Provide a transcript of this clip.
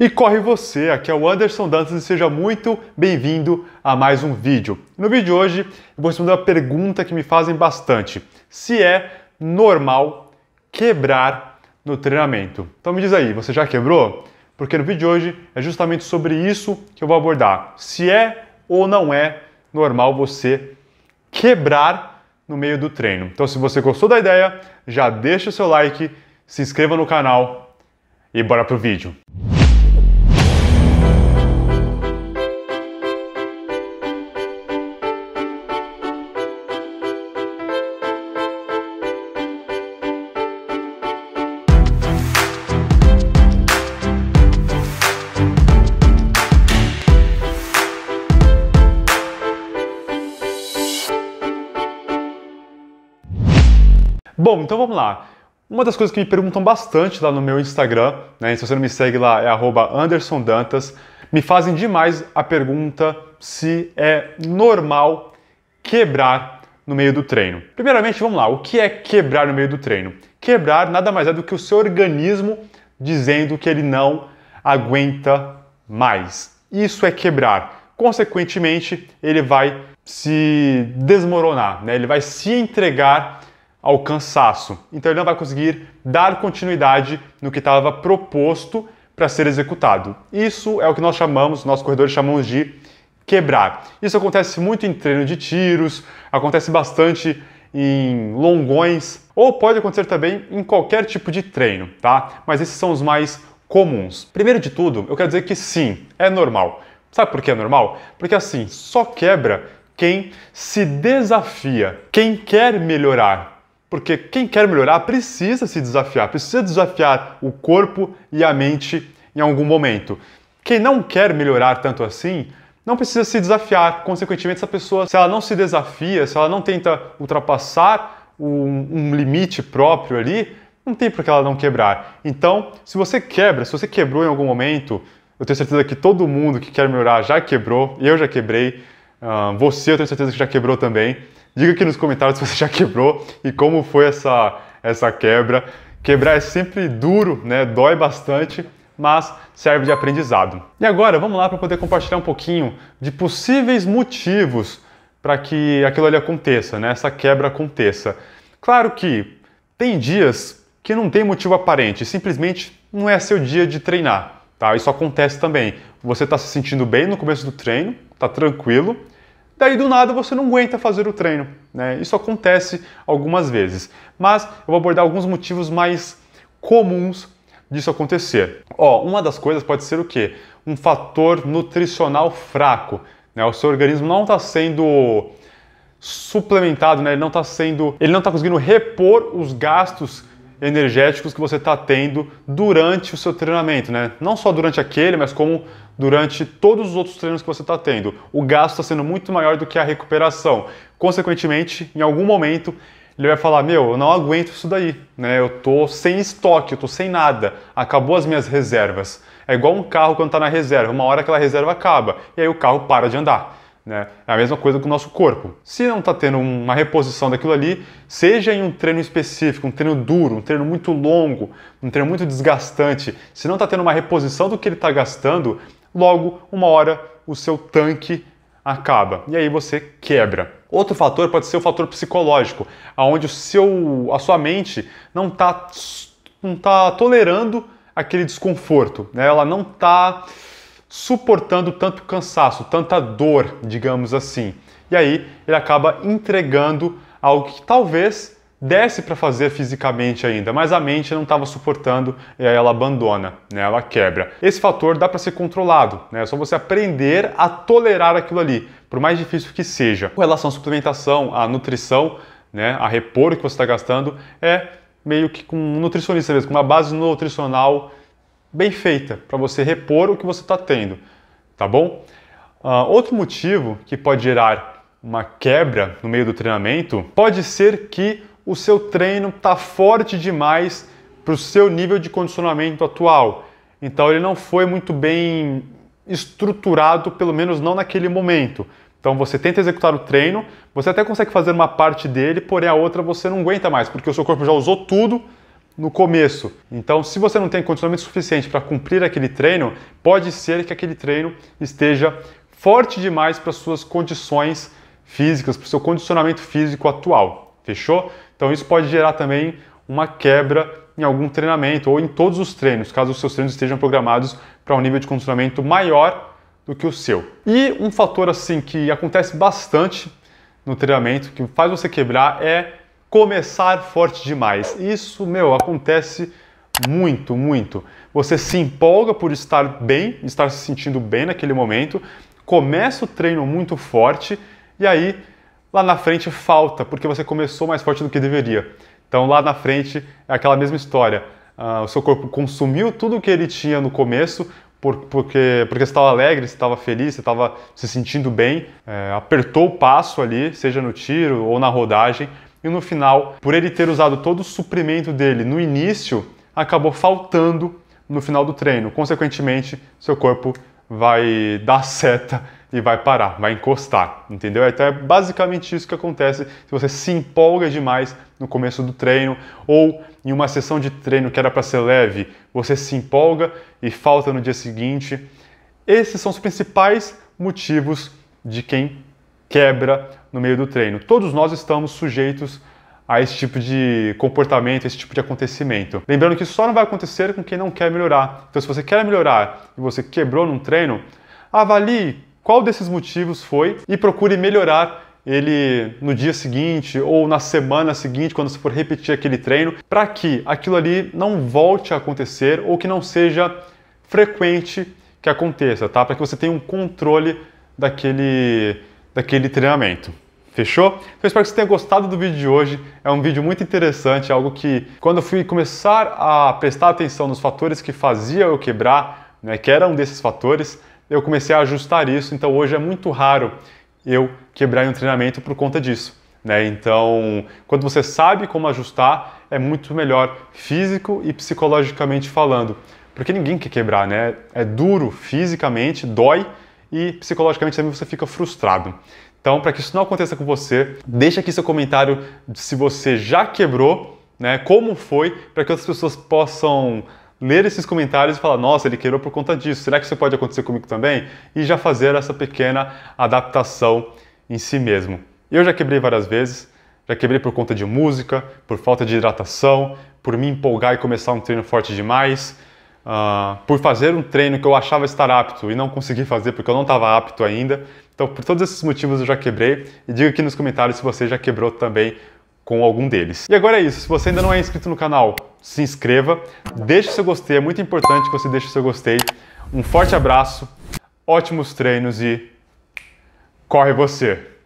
E corre você, aqui é o Anderson Dantas e seja muito bem-vindo a mais um vídeo. No vídeo de hoje eu vou responder uma pergunta que me fazem bastante: se é normal quebrar no treinamento. Então me diz aí, você já quebrou? Porque no vídeo de hoje é justamente sobre isso que eu vou abordar: se é ou não é normal você quebrar no meio do treino. Então se você gostou da ideia, já deixa o seu like, se inscreva no canal e bora pro vídeo. Bom, então vamos lá. Uma das coisas que me perguntam bastante lá no meu Instagram, né, se você não me segue lá, é andersondantas, me fazem demais a pergunta se é normal quebrar no meio do treino. Primeiramente, vamos lá, o que é quebrar no meio do treino? Quebrar nada mais é do que o seu organismo dizendo que ele não aguenta mais. Isso é quebrar. Consequentemente, ele vai se desmoronar, né? ele vai se entregar ao cansaço. Então ele não vai conseguir dar continuidade no que estava proposto para ser executado. Isso é o que nós chamamos, nossos corredores chamamos de quebrar. Isso acontece muito em treino de tiros, acontece bastante em longões, ou pode acontecer também em qualquer tipo de treino, tá? Mas esses são os mais comuns. Primeiro de tudo, eu quero dizer que sim, é normal. Sabe por que é normal? Porque assim, só quebra quem se desafia, quem quer melhorar, porque quem quer melhorar precisa se desafiar, precisa desafiar o corpo e a mente em algum momento. Quem não quer melhorar tanto assim, não precisa se desafiar. Consequentemente, essa pessoa, se ela não se desafia, se ela não tenta ultrapassar um, um limite próprio ali, não tem por que ela não quebrar. Então, se você quebra, se você quebrou em algum momento, eu tenho certeza que todo mundo que quer melhorar já quebrou, eu já quebrei, ah, você eu tenho certeza que já quebrou também. Diga aqui nos comentários se você já quebrou e como foi essa, essa quebra. Quebrar é sempre duro, né? Dói bastante, mas serve de aprendizado. E agora, vamos lá para poder compartilhar um pouquinho de possíveis motivos para que aquilo ali aconteça, né? Essa quebra aconteça. Claro que tem dias que não tem motivo aparente, simplesmente não é seu dia de treinar, tá? Isso acontece também. Você está se sentindo bem no começo do treino, está tranquilo, daí do nada você não aguenta fazer o treino. Né? Isso acontece algumas vezes, mas eu vou abordar alguns motivos mais comuns disso acontecer. Ó, uma das coisas pode ser o quê? Um fator nutricional fraco. Né? O seu organismo não está sendo suplementado, né? ele não está sendo, ele não está conseguindo repor os gastos energéticos que você está tendo durante o seu treinamento, né? Não só durante aquele, mas como durante todos os outros treinos que você está tendo. O gasto está sendo muito maior do que a recuperação. Consequentemente, em algum momento, ele vai falar: Meu, eu não aguento isso daí, né? Eu tô sem estoque, eu tô sem nada, acabou as minhas reservas. É igual um carro quando está na reserva, uma hora aquela reserva acaba e aí o carro para de andar. Né? É a mesma coisa com o nosso corpo. Se não está tendo uma reposição daquilo ali, seja em um treino específico, um treino duro, um treino muito longo, um treino muito desgastante, se não está tendo uma reposição do que ele está gastando, logo, uma hora, o seu tanque acaba e aí você quebra. Outro fator pode ser o fator psicológico, aonde o seu, a sua mente não está não tá tolerando aquele desconforto, né? ela não está suportando tanto cansaço, tanta dor, digamos assim. E aí ele acaba entregando algo que talvez desse para fazer fisicamente ainda, mas a mente não estava suportando e aí ela abandona, né? ela quebra. Esse fator dá para ser controlado, né? é só você aprender a tolerar aquilo ali, por mais difícil que seja. Com relação à suplementação, à nutrição, né? a repor o que você está gastando, é meio que com um nutricionista mesmo, com uma base nutricional bem feita para você repor o que você está tendo, tá bom? Uh, outro motivo que pode gerar uma quebra no meio do treinamento pode ser que o seu treino está forte demais para o seu nível de condicionamento atual. Então ele não foi muito bem estruturado, pelo menos não naquele momento. Então você tenta executar o treino, você até consegue fazer uma parte dele, porém a outra você não aguenta mais, porque o seu corpo já usou tudo no começo. Então, se você não tem condicionamento suficiente para cumprir aquele treino, pode ser que aquele treino esteja forte demais para suas condições físicas, para o seu condicionamento físico atual. Fechou? Então, isso pode gerar também uma quebra em algum treinamento ou em todos os treinos, caso os seus treinos estejam programados para um nível de condicionamento maior do que o seu. E um fator assim que acontece bastante no treinamento, que faz você quebrar é começar forte demais. Isso, meu, acontece muito, muito. Você se empolga por estar bem, estar se sentindo bem naquele momento, começa o treino muito forte e aí lá na frente falta, porque você começou mais forte do que deveria. Então lá na frente é aquela mesma história. Ah, o seu corpo consumiu tudo o que ele tinha no começo, porque, porque você estava alegre, você estava feliz, você estava se sentindo bem, é, apertou o passo ali, seja no tiro ou na rodagem, e no final, por ele ter usado todo o suprimento dele no início, acabou faltando no final do treino. Consequentemente, seu corpo vai dar seta e vai parar, vai encostar, entendeu? Então é basicamente isso que acontece se você se empolga demais no começo do treino ou em uma sessão de treino que era para ser leve, você se empolga e falta no dia seguinte. Esses são os principais motivos de quem quebra no meio do treino. Todos nós estamos sujeitos a esse tipo de comportamento, esse tipo de acontecimento. Lembrando que isso só não vai acontecer com quem não quer melhorar. Então, se você quer melhorar e você quebrou num treino, avalie qual desses motivos foi e procure melhorar ele no dia seguinte ou na semana seguinte, quando você for repetir aquele treino, para que aquilo ali não volte a acontecer ou que não seja frequente que aconteça, tá? Para que você tenha um controle daquele daquele treinamento. Fechou? Então, eu espero que você tenha gostado do vídeo de hoje. É um vídeo muito interessante, algo que quando eu fui começar a prestar atenção nos fatores que fazia eu quebrar, né, que era um desses fatores, eu comecei a ajustar isso. Então hoje é muito raro eu quebrar em um treinamento por conta disso. Né? Então, quando você sabe como ajustar, é muito melhor físico e psicologicamente falando. Porque ninguém quer quebrar, né? É duro fisicamente, dói, e psicologicamente também você fica frustrado. Então, para que isso não aconteça com você, deixa aqui seu comentário se você já quebrou, né? Como foi, para que outras pessoas possam ler esses comentários e falar: nossa, ele quebrou por conta disso. Será que isso pode acontecer comigo também? E já fazer essa pequena adaptação em si mesmo. Eu já quebrei várias vezes. Já quebrei por conta de música, por falta de hidratação, por me empolgar e começar um treino forte demais, ah, por fazer um treino que eu achava estar apto e não consegui fazer porque eu não estava apto ainda. Então, por todos esses motivos, eu já quebrei. E diga aqui nos comentários se você já quebrou também com algum deles. E agora é isso. Se você ainda não é inscrito no canal, se inscreva. Deixe seu gostei. É muito importante que você deixe seu gostei. Um forte abraço, ótimos treinos e corre você!